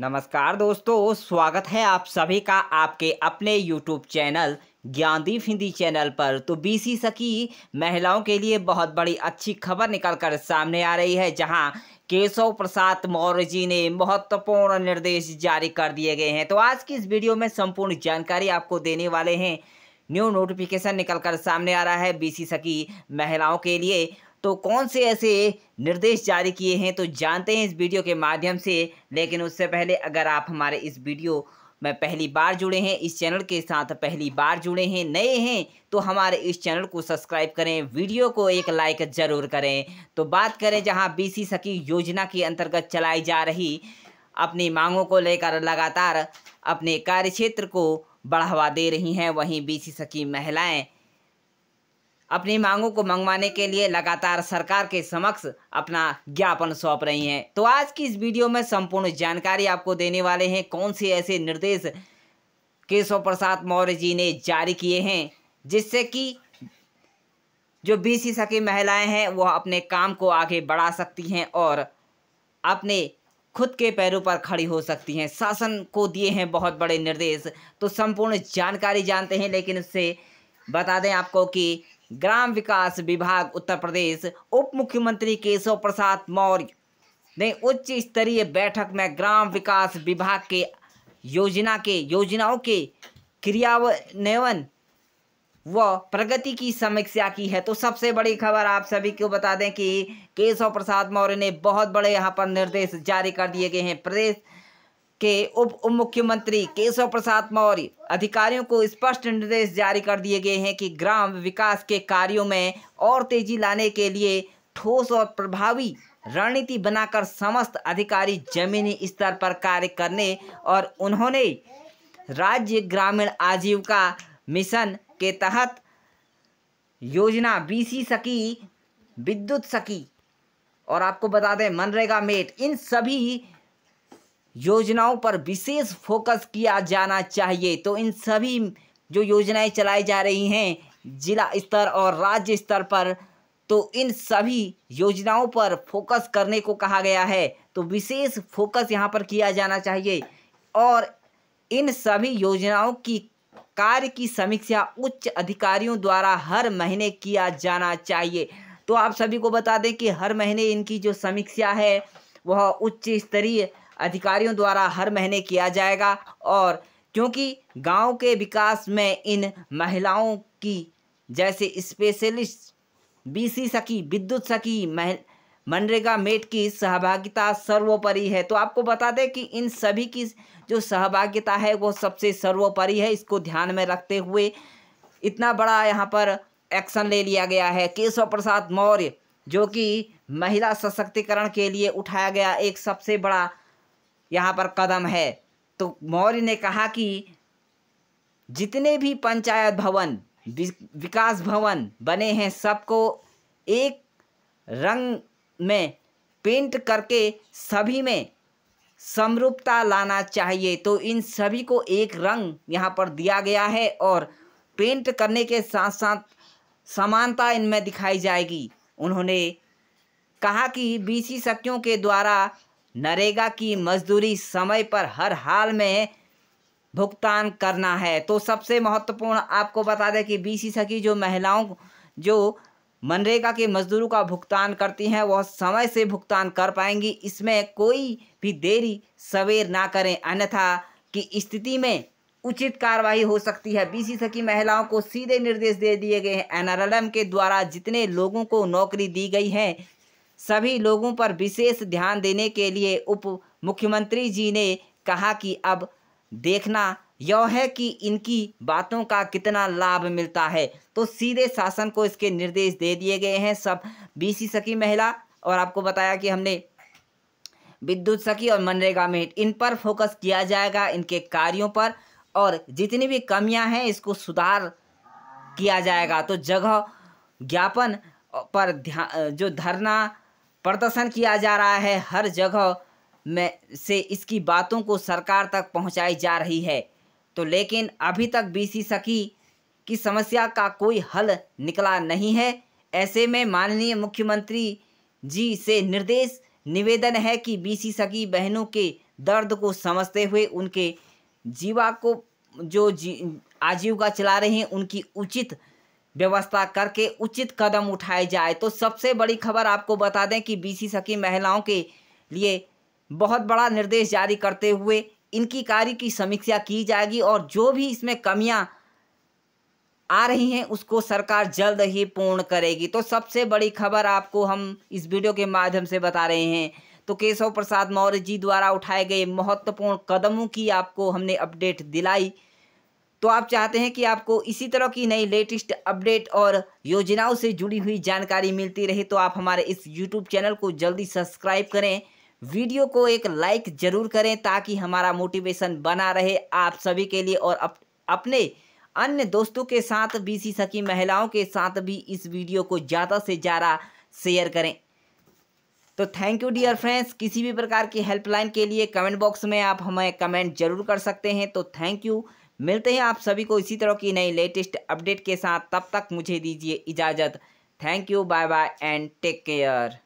नमस्कार दोस्तों स्वागत है आप सभी का आपके अपने YouTube channel Gyandeep Hindi channel पर तो बीसी सखी महिलाओं के लिए बहुत बड़ी अच्छी खबर निकलकर सामने आ रही है जहां केशव प्रसाद मौर्य जी ने महत्वपूर्ण निर्देश जारी कर दिए गए हैं तो आज की इस वीडियो में संपूर्ण जानकारी आपको देने वाले हैं न्यू नोटिफिकेशन निकलकर सामने आ रहा है सी सखी महिलाओं के लिए तो कौन से ऐसे निर्देश जारी किए हैं तो जानते हैं इस वीडियो के माध्यम से लेकिन उससे पहले अगर आप हमारे इस वीडियो में पहली बार जुड़े हैं इस चैनल के साथ पहली बार जुड़े हैं नए हैं तो हमारे इस चैनल को सब्सक्राइब करें वीडियो को एक लाइक ज़रूर करें तो बात करें जहां बीसी सखी योजना के अंतर्गत चलाई जा रही अपनी मांगों को लेकर लगातार अपने कार्य क्षेत्र को बढ़ावा दे रही हैं वहीं बीसी सखी महिलाएं अपनी मांगों को मंगवाने के लिए लगातार सरकार के समक्ष अपना ज्ञापन सौंप रही हैं तो आज की इस वीडियो में संपूर्ण जानकारी आपको देने वाले हैं कौन से ऐसे निर्देश केशव प्रसाद मौर्य जी ने जारी किए हैं जिससे कि जो बीसी सकी महिलाएं हैं वह अपने काम को आगे बढ़ा सकती हैं और अपने खुद के पैरों पर खड़ी हो सकती हैं शासन को दिए हैं बहुत बड़े निर्देश तो संपूर्ण जानकारी जानते हैं लेकिन उससे बता दें आपको कि ग्राम विकास विभाग उत्तर प्रदेश उप मुख्यमंत्री केशव प्रसाद मौर्य ने उच्च स्तरीय बैठक में ग्राम विकास विभाग के योजना के योजनाओं के क्रियान्वयन व प्रगति की समीक्षा की है तो सबसे बड़ी खबर आप सभी को बता दें कि केशव प्रसाद मौर्य ने बहुत बड़े यहाँ पर निर्देश जारी कर दिए गए हैं प्रदेश के उप मुख्यमंत्री केशव प्रसाद मौर्य अधिकारियों को स्पष्ट निर्देश जारी कर दिए गए हैं कि ग्राम विकास के कार्यों में और तेजी लाने के लिए ठोस और प्रभावी रणनीति बनाकर समस्त अधिकारी जमीनी स्तर पर कार्य करने और उन्होंने राज्य ग्रामीण आजीविका मिशन के तहत योजना बीसी सकी विद्युत सकी और आपको बता दें मनरेगा मेट इन सभी योजनाओं पर विशेष फोकस किया जाना चाहिए तो इन सभी जो योजनाएं चलाई जा रही हैं जिला स्तर और राज्य स्तर पर तो इन सभी योजनाओं पर फोकस करने को कहा गया है तो विशेष फोकस यहाँ पर किया जाना चाहिए और इन सभी योजनाओं की कार्य की समीक्षा उच्च अधिकारियों द्वारा हर महीने किया जाना चाहिए तो आप सभी को बता दें कि हर महीने इनकी जो समीक्षा है वह उच्च स्तरीय अधिकारियों द्वारा हर महीने किया जाएगा और क्योंकि गांव के विकास में इन महिलाओं की जैसे स्पेशलिस्ट बीसी सखी विद्युत सखी मह मनरेगा मेट की सहभागिता सर्वोपरि है तो आपको बता दें कि इन सभी की जो सहभागिता है वो सबसे सर्वोपरि है इसको ध्यान में रखते हुए इतना बड़ा यहाँ पर एक्शन ले लिया गया है केशव प्रसाद मौर्य जो कि महिला सशक्तिकरण के लिए उठाया गया एक सबसे बड़ा यहाँ पर कदम है तो मौर्य ने कहा कि जितने भी पंचायत भवन विकास भवन बने हैं सबको एक रंग में पेंट करके सभी में समरूपता लाना चाहिए तो इन सभी को एक रंग यहाँ पर दिया गया है और पेंट करने के साथ साथ समानता इनमें दिखाई जाएगी उन्होंने कहा कि बीसी शक्तियों के द्वारा नरेगा की मजदूरी समय पर हर हाल में भुगतान करना है तो सबसे महत्वपूर्ण आपको बता दें कि बीसी सखी जो महिलाओं जो मनरेगा के मजदूरों का भुगतान करती हैं वह समय से भुगतान कर पाएंगी इसमें कोई भी देरी सवेर ना करें अन्यथा की स्थिति में उचित कार्रवाई हो सकती है बीसी सखी महिलाओं को सीधे निर्देश दे दिए गए हैं एनआरएलएम के द्वारा जितने लोगों को नौकरी दी गई है सभी लोगों पर विशेष ध्यान देने के लिए उप मुख्यमंत्री जी ने कहा कि अब देखना यह है कि इनकी बातों का कितना लाभ मिलता है तो सीधे शासन को इसके निर्देश दे दिए गए हैं सब बीसी सखी महिला और आपको बताया कि हमने विद्युत सखी और मनरेगा में इन पर फोकस किया जाएगा इनके कार्यों पर और जितनी भी कमियां हैं इसको सुधार किया जाएगा तो जगह ज्ञापन पर ध्यान जो धरना प्रदर्शन किया जा रहा है हर जगह में से इसकी बातों को सरकार तक पहुंचाई जा रही है तो लेकिन अभी तक बीसी सखी की समस्या का कोई हल निकला नहीं है ऐसे में माननीय मुख्यमंत्री जी से निर्देश निवेदन है कि बीसी सखी बहनों के दर्द को समझते हुए उनके जीवा को जो जी आजीविका चला रहे हैं उनकी उचित व्यवस्था करके उचित कदम उठाए जाए तो सबसे बड़ी खबर आपको बता दें कि बीसी सखी महिलाओं के लिए बहुत बड़ा निर्देश जारी करते हुए इनकी कार्य की समीक्षा की जाएगी और जो भी इसमें कमियां आ रही हैं उसको सरकार जल्द ही पूर्ण करेगी तो सबसे बड़ी खबर आपको हम इस वीडियो के माध्यम से बता रहे हैं तो केशव प्रसाद मौर्य जी द्वारा उठाए गए महत्वपूर्ण कदमों की आपको हमने अपडेट दिलाई तो आप चाहते हैं कि आपको इसी तरह की नई लेटेस्ट अपडेट और योजनाओं से जुड़ी हुई जानकारी मिलती रहे तो आप हमारे इस यूट्यूब चैनल को जल्दी सब्सक्राइब करें वीडियो को एक लाइक जरूर करें ताकि हमारा मोटिवेशन बना रहे आप सभी के लिए और अप, अपने अन्य दोस्तों के साथ सी सकी महिलाओं के साथ भी इस वीडियो को ज़्यादा से ज़्यादा शेयर करें तो थैंक यू डियर फ्रेंड्स किसी भी प्रकार की हेल्पलाइन के लिए कमेंट बॉक्स में आप हमें कमेंट जरूर कर सकते हैं तो थैंक यू मिलते हैं आप सभी को इसी तरह की नई लेटेस्ट अपडेट के साथ तब तक मुझे दीजिए इजाज़त thank you bye bye and take care